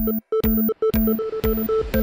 Thank you.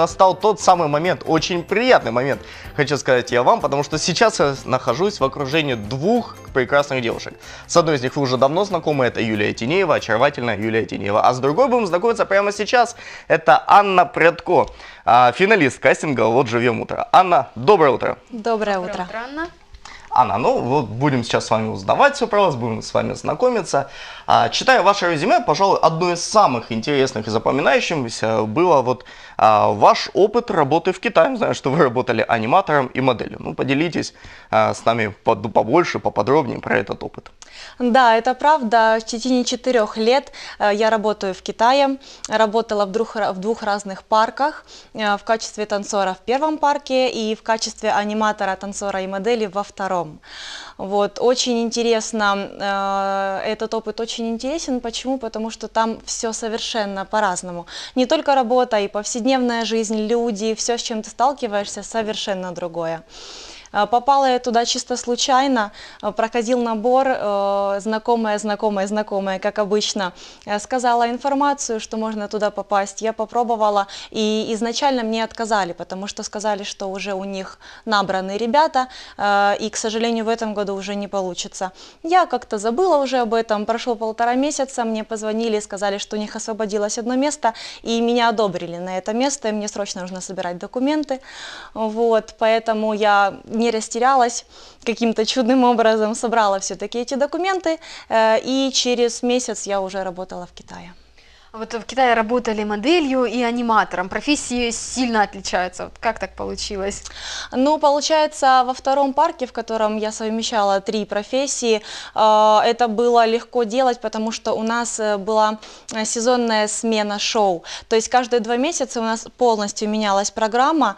настал тот самый момент, очень приятный момент, хочу сказать я вам, потому что сейчас я нахожусь в окружении двух прекрасных девушек. С одной из них вы уже давно знакомы, это Юлия Тинеева, очаровательная Юлия Тинеева. А с другой будем знакомиться прямо сейчас, это Анна Предко, а, финалист кастинга «Вот живем утро». Анна, доброе утро. Доброе, доброе утро. утро, Анна. Анна, ну вот будем сейчас с вами узнавать все про вас, будем с вами знакомиться. А, читая ваше резюме, пожалуй, одно из самых интересных и запоминающихся было вот а, ваш опыт работы в Китае. Знаю, что вы работали аниматором и моделью. Ну, поделитесь а, с нами под, побольше, поподробнее про этот опыт. Да, это правда. В течение четырех лет э, я работаю в Китае, работала в двух, в двух разных парках, э, в качестве танцора в первом парке и в качестве аниматора, танцора и модели во втором. Вот, очень интересно, э, этот опыт очень интересен. Почему? Потому что там все совершенно по-разному. Не только работа, и повседневная жизнь, люди, все, с чем ты сталкиваешься, совершенно другое. Э, попала я туда чисто случайно, э, проходил набор э, знакомая, знакомая, знакомая, как обычно. Сказала информацию, что можно туда попасть. Я попробовала, и изначально мне отказали, потому что сказали, что уже у них набраны ребята, и, к сожалению, в этом году уже не получится. Я как-то забыла уже об этом, прошло полтора месяца, мне позвонили и сказали, что у них освободилось одно место, и меня одобрили на это место, и мне срочно нужно собирать документы. Вот, поэтому я не растерялась, каким-то чудным образом собрала все-таки эти документы, э, и через месяц я уже работала в Китае. Вот в Китае работали моделью и аниматором. Профессии сильно отличаются. Вот как так получилось? Ну, получается, во втором парке, в котором я совмещала три профессии, э, это было легко делать, потому что у нас э, была э, сезонная смена шоу. То есть каждые два месяца у нас полностью менялась программа,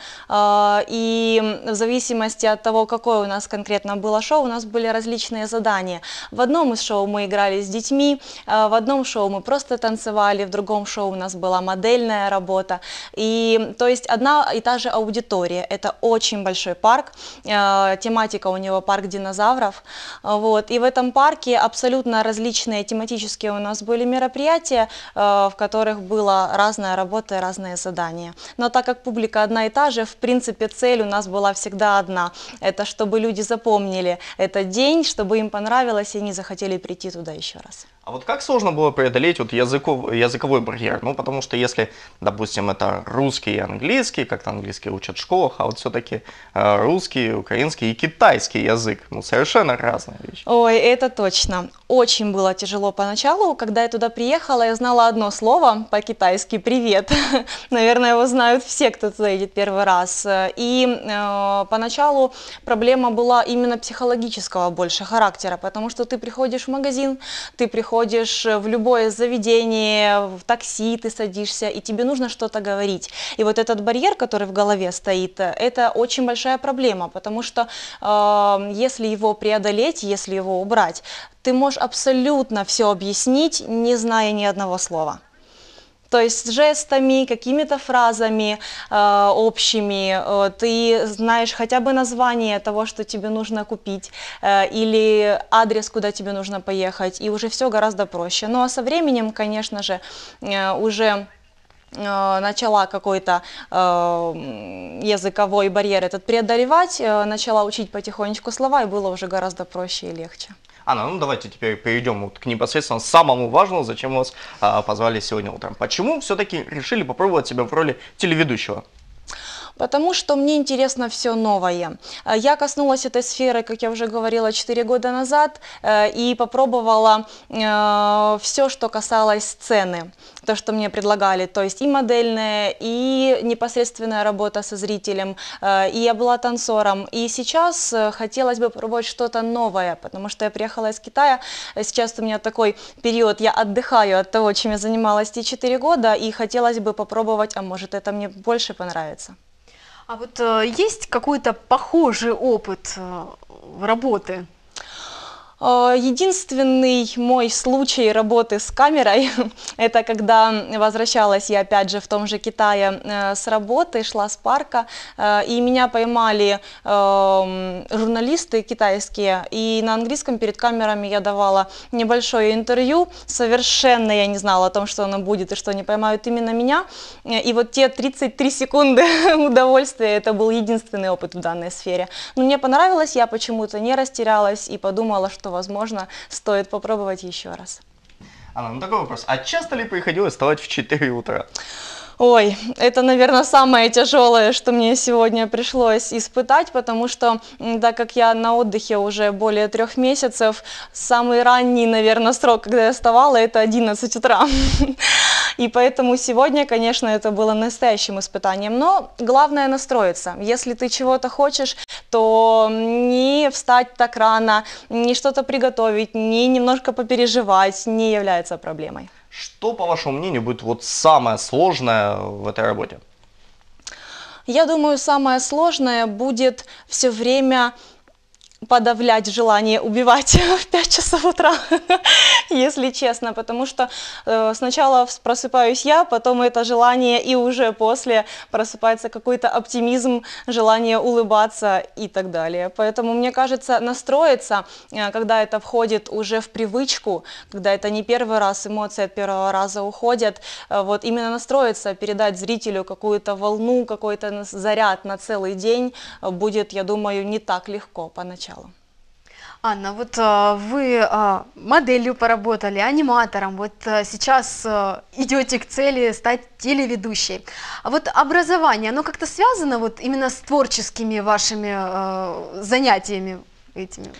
и в зависимости от того, какое у нас конкретно было шоу, у нас были различные задания. В одном из шоу мы играли с детьми, в одном шоу мы просто танцевали, или в другом шоу у нас была модельная работа. И то есть одна и та же аудитория. Это очень большой парк. Э, тематика у него парк динозавров. Вот. И в этом парке абсолютно различные тематические у нас были мероприятия, э, в которых была разная работа и разные задания. Но так как публика одна и та же, в принципе, цель у нас была всегда одна. Это чтобы люди запомнили этот день, чтобы им понравилось и они захотели прийти туда еще раз. А вот как сложно было преодолеть вот языков, языковой барьер? Ну, потому что если, допустим, это русский и английский, как-то английский учат в школах, а вот все-таки э, русский, украинский и китайский язык, ну, совершенно разные вещи. Ой, это точно. Очень было тяжело поначалу. Когда я туда приехала, я знала одно слово по-китайски «привет». Наверное, его знают все, кто туда едет первый раз. И э, поначалу проблема была именно психологического больше характера, потому что ты приходишь в магазин, ты приходишь ходишь э, в любое заведение, в такси ты садишься, и тебе нужно что-то говорить. И вот этот барьер, который в голове стоит, э, это очень большая проблема, потому что э, если его преодолеть, если его убрать, ты можешь абсолютно все объяснить, не зная ни одного слова то есть жестами, какими-то фразами э, общими, э, ты знаешь хотя бы название того, что тебе нужно купить, э, или адрес, куда тебе нужно поехать, и уже все гораздо проще. Ну а со временем, конечно же, э, уже э, начала какой-то э, языковой барьер этот преодолевать, э, начала учить потихонечку слова, и было уже гораздо проще и легче. Анна, ну давайте теперь перейдем вот к непосредственно самому важному, зачем вас а, позвали сегодня утром. Почему все-таки решили попробовать себя в роли телеведущего? потому что мне интересно все новое. Э, я коснулась этой сферы, как я уже говорила, 4 года назад э, и попробовала э, все, что касалось сцены, то, что мне предлагали, то есть и модельная, и непосредственная работа со зрителем, и я была танцором, и сейчас хотелось бы пробовать что-то новое, потому что я приехала из Китая, сейчас у меня такой период, я отдыхаю от того, чем я занималась те 4 года, и хотелось бы попробовать, а может это мне больше понравится. А вот э, есть какой-то похожий опыт э, работы Э, единственный мой случай работы с камерой, это когда возвращалась я опять же в том же Китае э, с работы, шла с парка, э, и меня поймали эм, журналисты китайские, и на английском перед камерами я давала небольшое интервью, совершенно я не знала о том, что оно будет и что они поймают именно меня, и вот те 33 секунды удовольствия, это был единственный опыт в данной сфере. Но мне понравилось, я почему-то не растерялась и подумала, что возможно, стоит попробовать еще раз. Анна, ну такой вопрос. А часто ли приходилось вставать в 4 утра? Ой, это, наверное, самое тяжелое, что мне сегодня пришлось испытать, потому что, так как я на отдыхе уже более трех месяцев, самый ранний, наверное, срок, когда я вставала, это 11 утра. И поэтому сегодня, конечно, это было настоящим испытанием. Но главное настроиться. Если ты чего-то хочешь, то не встать так рано, не что-то приготовить, не немножко попереживать не является проблемой. Что, по вашему мнению, будет вот самое сложное в этой работе? Я думаю, самое сложное будет все время подавлять желание убивать в 5 часов утра, если честно, потому что э, сначала просыпаюсь я, потом это желание, и уже после просыпается какой-то оптимизм, желание улыбаться и так далее. Поэтому, мне кажется, настроиться, э, когда это входит уже в привычку, когда это не первый раз, эмоции от первого раза уходят, э, вот именно настроиться, передать зрителю какую-то волну, какой-то заряд на целый день э, будет, я думаю, не так легко поначалу началу. Анна, вот э, вы э, моделью поработали, аниматором, вот э, сейчас идете к цели стать телеведущей. А вот образование, оно как-то связано вот именно с творческими вашими занятиями этими?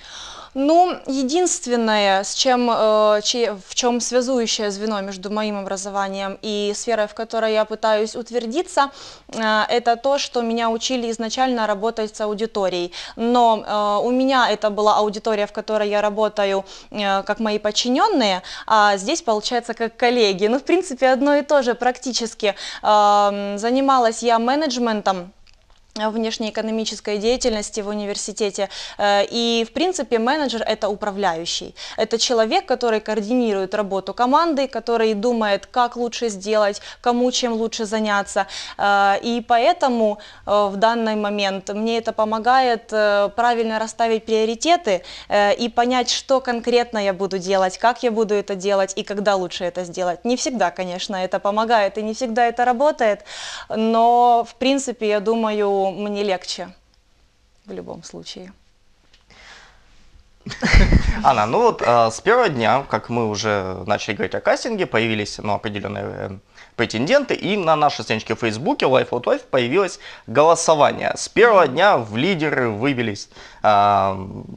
Ну, единственное, с чем, э, в чем связующее звено между моим образованием и сферой, в которой я пытаюсь утвердиться, э, это то, что меня учили изначально работать с аудиторией. Но э, у меня это была аудитория, в которой я работаю как мои подчиненные, а здесь получается как коллеги. Ну, в принципе, одно и то же практически. Занималась я менеджментом Э, внешнеэкономической деятельности в университете. Э, и, в принципе, менеджер – это управляющий. Это человек, который координирует работу команды, который думает, как лучше сделать, кому чем лучше заняться. Э, и поэтому в данный момент мне это помогает правильно расставить приоритеты и понять, что конкретно я буду делать, как я буду это делать и когда лучше это сделать. Не всегда, конечно, это помогает и не всегда это работает, но, в принципе, я думаю, мне легче в любом случае. Анна, ну вот а, с первого дня, как мы уже начали говорить о кастинге, появились ну, определенные э, претенденты, и на нашей страничке в Фейсбуке Life Out Life появилось голосование. С первого дня в лидеры выбились а,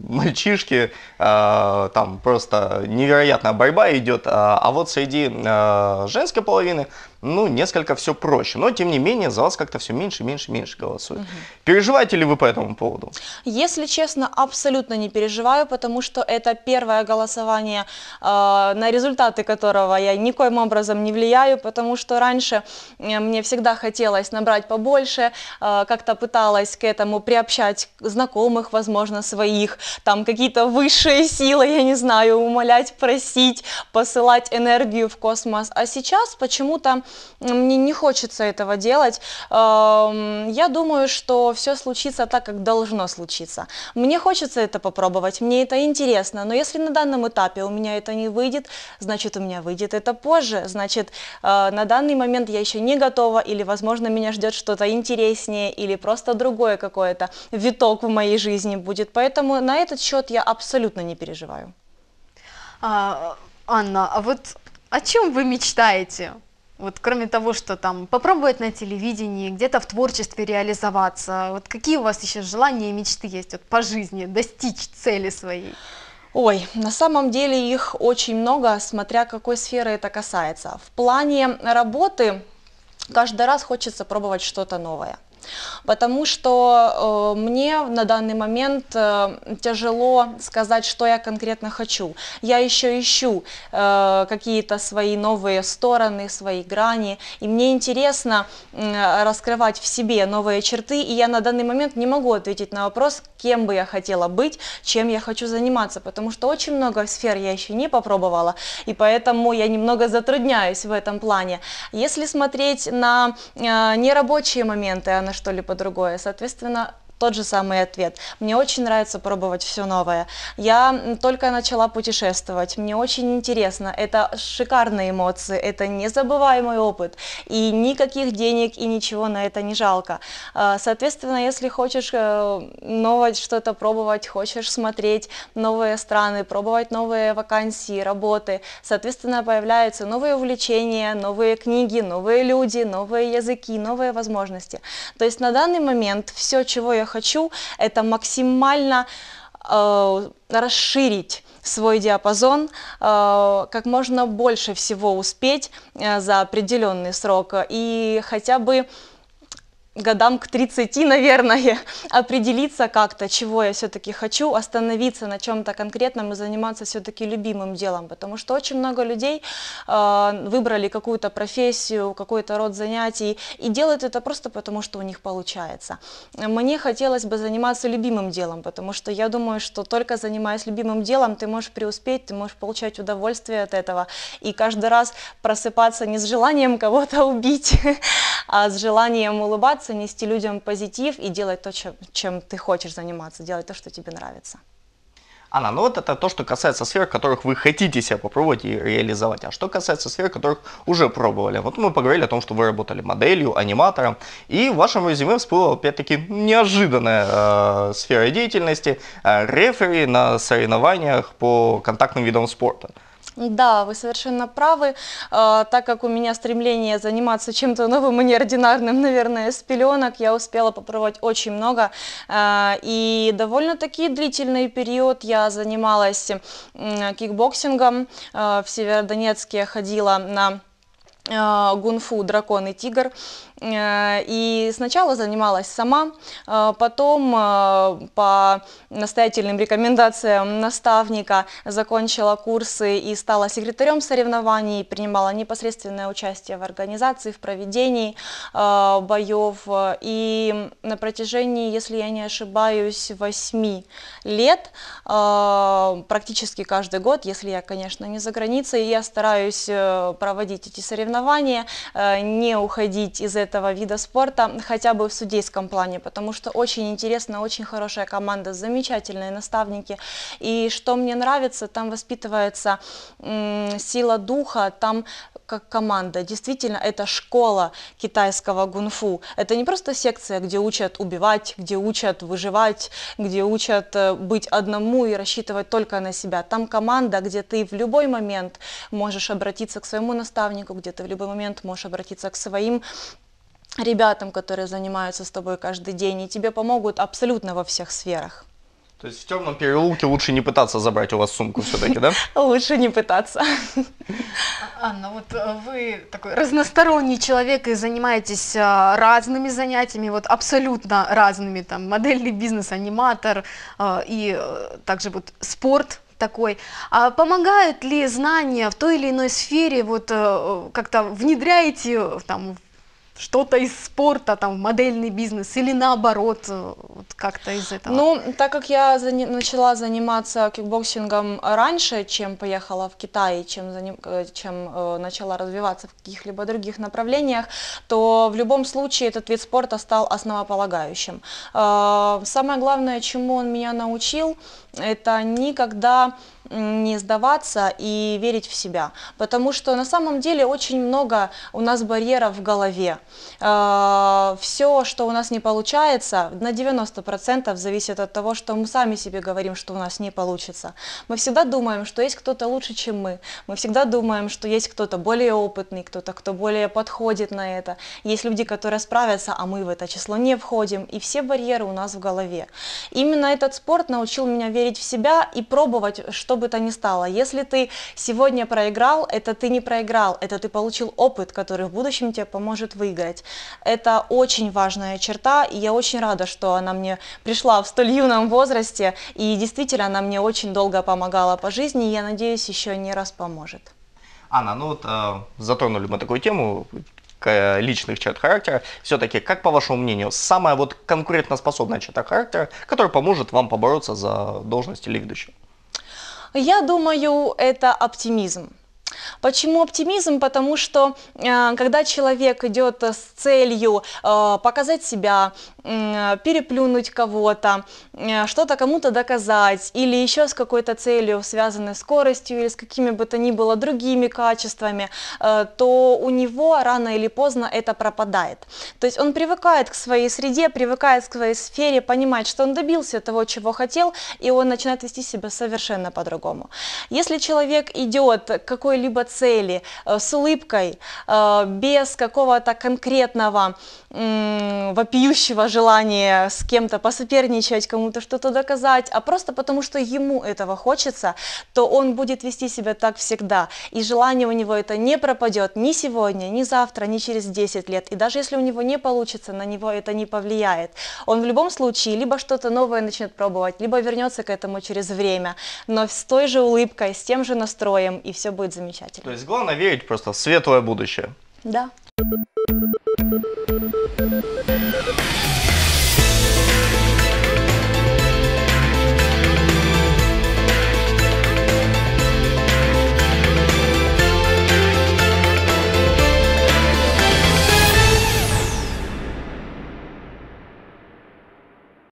мальчишки, а, там просто невероятная борьба идет, а, а вот среди а, женской половины ну, несколько все проще. Но, тем не менее, за вас как-то все меньше, меньше, меньше голосует. Угу. Переживаете ли вы по этому поводу? Если честно, абсолютно не переживаю, потому что это первое голосование, э, на результаты которого я никоим образом не влияю, потому что раньше э, мне всегда хотелось набрать побольше, э, как-то пыталась к этому приобщать знакомых, возможно, своих, там какие-то высшие силы, я не знаю, умолять, просить, посылать энергию в космос. А сейчас почему-то мне не хочется этого делать. Эм, я думаю, что все случится так, как должно случиться. Мне хочется это попробовать, мне это интересно, но если на данном этапе у меня это не выйдет, значит, у меня выйдет это позже, значит, э, на данный момент я еще не готова, или, возможно, меня ждет что-то интереснее, или просто другое какое-то виток в моей жизни будет, поэтому на этот счет я абсолютно не переживаю. А, Анна, а вот о чем вы мечтаете? Вот кроме того, что там попробовать на телевидении, где-то в творчестве реализоваться, вот какие у вас еще желания и мечты есть вот, по жизни, достичь цели своей? Ой, на самом деле их очень много, смотря какой сферы это касается. В плане работы каждый раз хочется пробовать что-то новое потому что э, мне на данный момент э, тяжело сказать, что я конкретно хочу. Я еще ищу э, какие-то свои новые стороны, свои грани, и мне интересно э, раскрывать в себе новые черты, и я на данный момент не могу ответить на вопрос, кем бы я хотела быть, чем я хочу заниматься, потому что очень много сфер я еще не попробовала, и поэтому я немного затрудняюсь в этом плане. Если смотреть на э, нерабочие моменты, а на что-либо другое. Соответственно, тот же самый ответ. Мне очень нравится пробовать все новое. Я только начала путешествовать, мне очень интересно. Это шикарные эмоции, это незабываемый опыт, и никаких денег и ничего на это не жалко. А, соответственно, если хочешь э, новое что-то пробовать, хочешь смотреть новые страны, пробовать новые вакансии, работы, соответственно, появляются новые увлечения, новые книги, новые люди, новые языки, новые возможности. То есть на данный момент все, чего я хочу, это максимально э, расширить свой диапазон, э, как можно больше всего успеть э, за определенный срок и хотя бы годам к 30, наверное, определиться как-то, чего я все-таки хочу, остановиться на чем-то конкретном и заниматься все-таки любимым делом, потому что очень много людей э, выбрали какую-то профессию, какой-то род занятий и делают это просто потому, что у них получается. Мне хотелось бы заниматься любимым делом, потому что я думаю, что только занимаясь любимым делом, ты можешь преуспеть, ты можешь получать удовольствие от этого и каждый раз просыпаться не с желанием кого-то убить, А с желанием улыбаться, нести людям позитив и делать то, чем, чем ты хочешь заниматься, делать то, что тебе нравится. Анна, ну вот это то, что касается сфер, которых вы хотите себя попробовать и реализовать. А что касается сфер, которых уже пробовали? Вот мы поговорили о том, что вы работали моделью, аниматором, и в вашем резюме всплыла опять-таки неожиданная э, сфера деятельности э, рефери на соревнованиях по контактным видам спорта. Да, вы совершенно правы, а, так как у меня стремление заниматься чем-то новым и неординарным, наверное, с пеленок, я успела попробовать очень много, а, и довольно-таки длительный период я занималась кикбоксингом, а, в Северодонецке ходила на Э, гунфу «Дракон и тигр». Э, и сначала занималась сама, э, потом по настоятельным рекомендациям наставника закончила курсы и стала секретарем соревнований, принимала непосредственное участие в организации, в проведении боев. И на протяжении, если я не ошибаюсь, восьми лет, практически каждый год, если я, конечно, не за границей, я стараюсь проводить эти соревнования соревнования, э, не уходить из этого вида спорта, хотя бы в судейском плане, потому что очень интересно, очень хорошая команда, замечательные наставники. И что мне нравится, там воспитывается сила духа, там как команда. Действительно, это школа китайского гунфу. Это не просто секция, где учат убивать, где учат выживать, где учат э, быть одному и рассчитывать только на себя. Там команда, где ты в любой момент можешь обратиться к своему наставнику, где ты в любой момент можешь обратиться к своим ребятам, которые занимаются с тобой каждый день, и тебе помогут абсолютно во всех сферах. То есть в темном переулке лучше не пытаться забрать у вас сумку все-таки, да? Лучше не пытаться. А, Анна, вот э, вы такой разносторонний человек и занимаетесь а, разными занятиями, вот абсолютно разными, там модельный бизнес, аниматор а, и э, также вот спорт такой. А помогают ли знания в той или иной сфере, вот э, как-то внедряете там что-то из спорта, там, в модельный бизнес или наоборот, э, вот как-то из этого? Ну, так как я зани начала заниматься кикбоксингом раньше, чем поехала в Китай, чем, заним э, чем э, начала развиваться в каких-либо других направлениях, то в любом случае этот вид спорта стал основополагающим. Э, самое главное, чему он меня научил – это никогда не сдаваться и верить в себя, потому что на самом деле очень много у нас барьеров в голове. А, все, что у нас не получается, на 90% зависит от того, что мы сами себе говорим, что у нас не получится. Мы всегда думаем, что есть кто-то лучше, чем мы. Мы всегда думаем, что есть кто-то более опытный, кто-то, кто более подходит на это. Есть люди, которые справятся, а мы в это число не входим. И все барьеры у нас в голове. Именно этот спорт научил меня верить верить в себя и пробовать, что бы то ни стало. Если ты сегодня проиграл, это ты не проиграл, это ты получил опыт, который в будущем тебе поможет выиграть. Это очень важная черта, и я очень рада, что она мне пришла в столь юном возрасте, и действительно она мне очень долго помогала по жизни, и я надеюсь, еще не раз поможет. Анна, ну вот э, затронули мы такую тему, Э, личных черт характера, все-таки, как по вашему мнению, самая вот способная черта характера, которая поможет вам побороться за должность лидера? Я думаю, это оптимизм. Почему оптимизм? Потому что э, когда человек идет э, с целью э, показать себя, переплюнуть кого-то, что-то кому-то доказать, или еще с какой-то целью, связанной с скоростью или с какими бы то ни было другими качествами, то у него рано или поздно это пропадает. То есть он привыкает к своей среде, привыкает к своей сфере, понимает, что он добился того, чего хотел, и он начинает вести себя совершенно по-другому. Если человек идет к какой-либо какой-либо цели, э, с улыбкой, э, без какого-то конкретного вопиющего желания с кем-то посоперничать, кому-то что-то доказать, а просто потому, что ему этого хочется, то он будет вести себя так всегда. И желание у него это не пропадет ни сегодня, ни завтра, ни через 10 лет. И даже если у него не получится, на него это не повлияет. Он в любом случае либо что-то новое начнет пробовать, либо вернется к этому через время, но с той же улыбкой, с тем же настроем, и все будет замечательно замечательно. То есть главное верить просто в светлое будущее. Да.